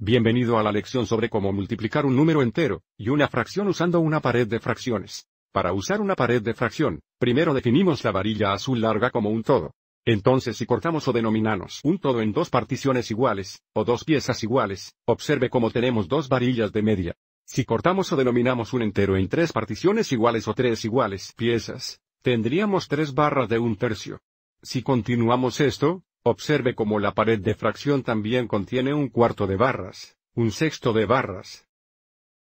Bienvenido a la lección sobre cómo multiplicar un número entero, y una fracción usando una pared de fracciones. Para usar una pared de fracción, primero definimos la varilla azul larga como un todo. Entonces si cortamos o denominamos un todo en dos particiones iguales, o dos piezas iguales, observe cómo tenemos dos varillas de media. Si cortamos o denominamos un entero en tres particiones iguales o tres iguales piezas, tendríamos tres barras de un tercio. Si continuamos esto, Observe cómo la pared de fracción también contiene un cuarto de barras, un sexto de barras,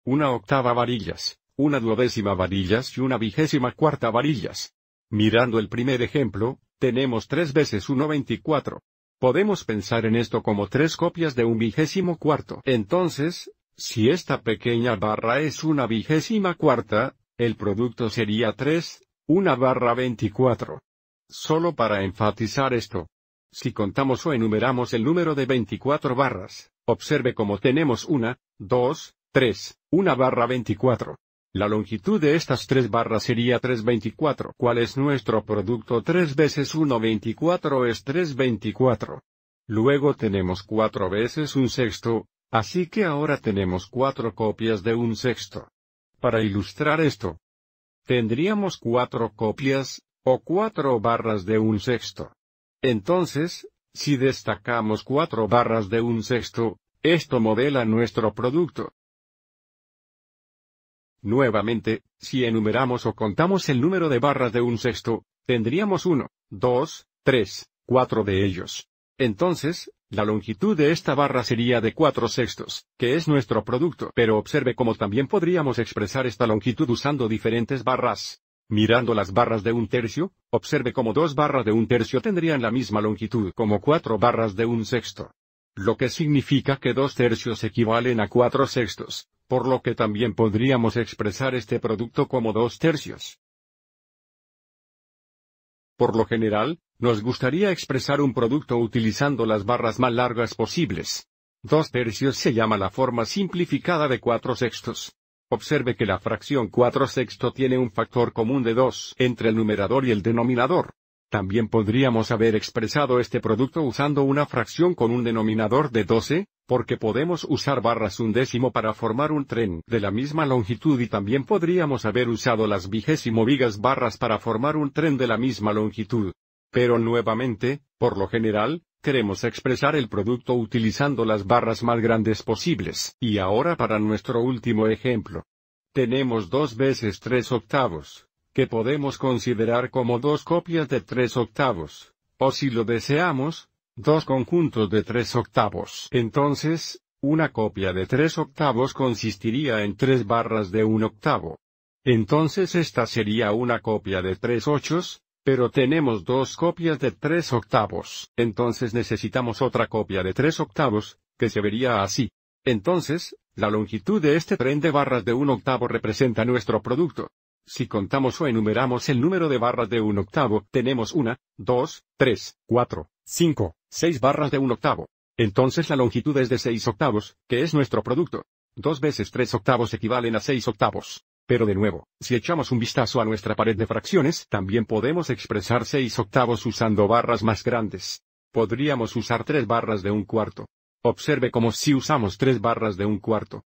una octava varillas, una duodécima varillas y una vigésima cuarta varillas. Mirando el primer ejemplo, tenemos tres veces 1,24. Podemos pensar en esto como tres copias de un vigésimo cuarto. Entonces, si esta pequeña barra es una vigésima cuarta, el producto sería tres, una barra 24. Solo para enfatizar esto, si contamos o enumeramos el número de 24 barras, observe cómo tenemos una, dos, tres, una barra 24. La longitud de estas tres barras sería 324. ¿Cuál es nuestro producto? 3 veces 1 24 es 324. Luego tenemos 4 veces un sexto, así que ahora tenemos 4 copias de un sexto. Para ilustrar esto, tendríamos 4 copias, o 4 barras de un sexto. Entonces, si destacamos cuatro barras de un sexto, esto modela nuestro producto. Nuevamente, si enumeramos o contamos el número de barras de un sexto, tendríamos uno, dos, tres, cuatro de ellos. Entonces, la longitud de esta barra sería de cuatro sextos, que es nuestro producto. Pero observe cómo también podríamos expresar esta longitud usando diferentes barras. Mirando las barras de un tercio, observe cómo dos barras de un tercio tendrían la misma longitud como cuatro barras de un sexto. Lo que significa que dos tercios equivalen a cuatro sextos, por lo que también podríamos expresar este producto como dos tercios. Por lo general, nos gustaría expresar un producto utilizando las barras más largas posibles. Dos tercios se llama la forma simplificada de cuatro sextos. Observe que la fracción 4 sexto tiene un factor común de 2 entre el numerador y el denominador. También podríamos haber expresado este producto usando una fracción con un denominador de 12, porque podemos usar barras un décimo para formar un tren de la misma longitud y también podríamos haber usado las vigésimo vigas barras para formar un tren de la misma longitud. Pero nuevamente, por lo general, Queremos expresar el producto utilizando las barras más grandes posibles. Y ahora para nuestro último ejemplo. Tenemos dos veces tres octavos, que podemos considerar como dos copias de tres octavos, o si lo deseamos, dos conjuntos de tres octavos. Entonces, una copia de tres octavos consistiría en tres barras de un octavo. Entonces esta sería una copia de tres ochos, pero tenemos dos copias de tres octavos, entonces necesitamos otra copia de tres octavos, que se vería así. Entonces, la longitud de este tren de barras de un octavo representa nuestro producto. Si contamos o enumeramos el número de barras de un octavo, tenemos una, dos, tres, cuatro, cinco, seis barras de un octavo. Entonces la longitud es de seis octavos, que es nuestro producto. Dos veces tres octavos equivalen a seis octavos. Pero de nuevo, si echamos un vistazo a nuestra pared de fracciones, también podemos expresar seis octavos usando barras más grandes. Podríamos usar tres barras de un cuarto. Observe como si usamos tres barras de un cuarto.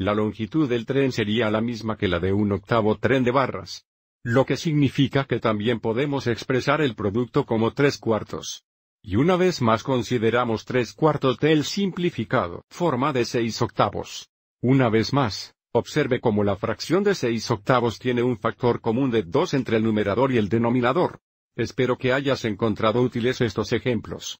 La longitud del tren sería la misma que la de un octavo tren de barras. Lo que significa que también podemos expresar el producto como tres cuartos. Y una vez más consideramos tres cuartos del simplificado, forma de seis octavos. Una vez más, Observe cómo la fracción de 6 octavos tiene un factor común de 2 entre el numerador y el denominador. Espero que hayas encontrado útiles estos ejemplos.